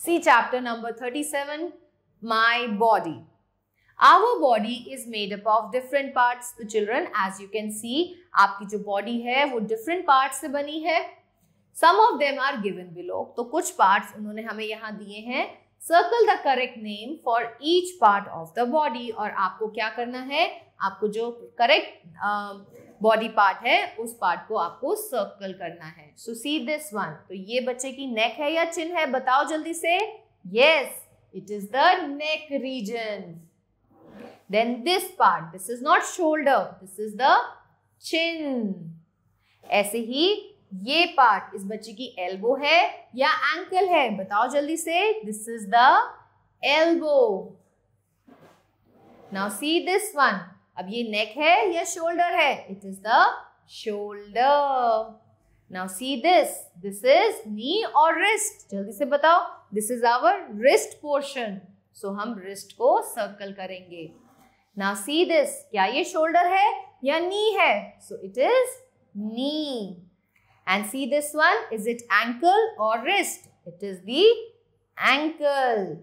See chapter number 37 My Body. Our body is made up of different parts. The children, as you can see, आपकी जो body है वो different parts से बनी है Some of them are given below. तो कुछ parts उन्होंने हमें यहाँ दिए हैं circle the correct name for each part of the body और आपको क्या करना है आपको जो करेक्ट बॉडी पार्ट है उस पार्ट को आपको सर्कल करना है सो सी दिस वन तो ये बच्चे की नेक है या चिन है बताओ जल्दी से yes it is the neck region then this part this is not shoulder this is the chin ऐसे ही ये पार्ट इस बच्चे की एल्बो है या एंकल है बताओ जल्दी से this is the elbow now see this one अब ये नेक है या शोल्डर है it is the shoulder now see this this is knee और रिस्ट जल्दी से बताओ this is our wrist portion so हम रिस्ट को सर्कल करेंगे नाउ सी दिस क्या ये शोल्डर है या नी है so it is knee And see this one, is it ankle or wrist? It is the ankle.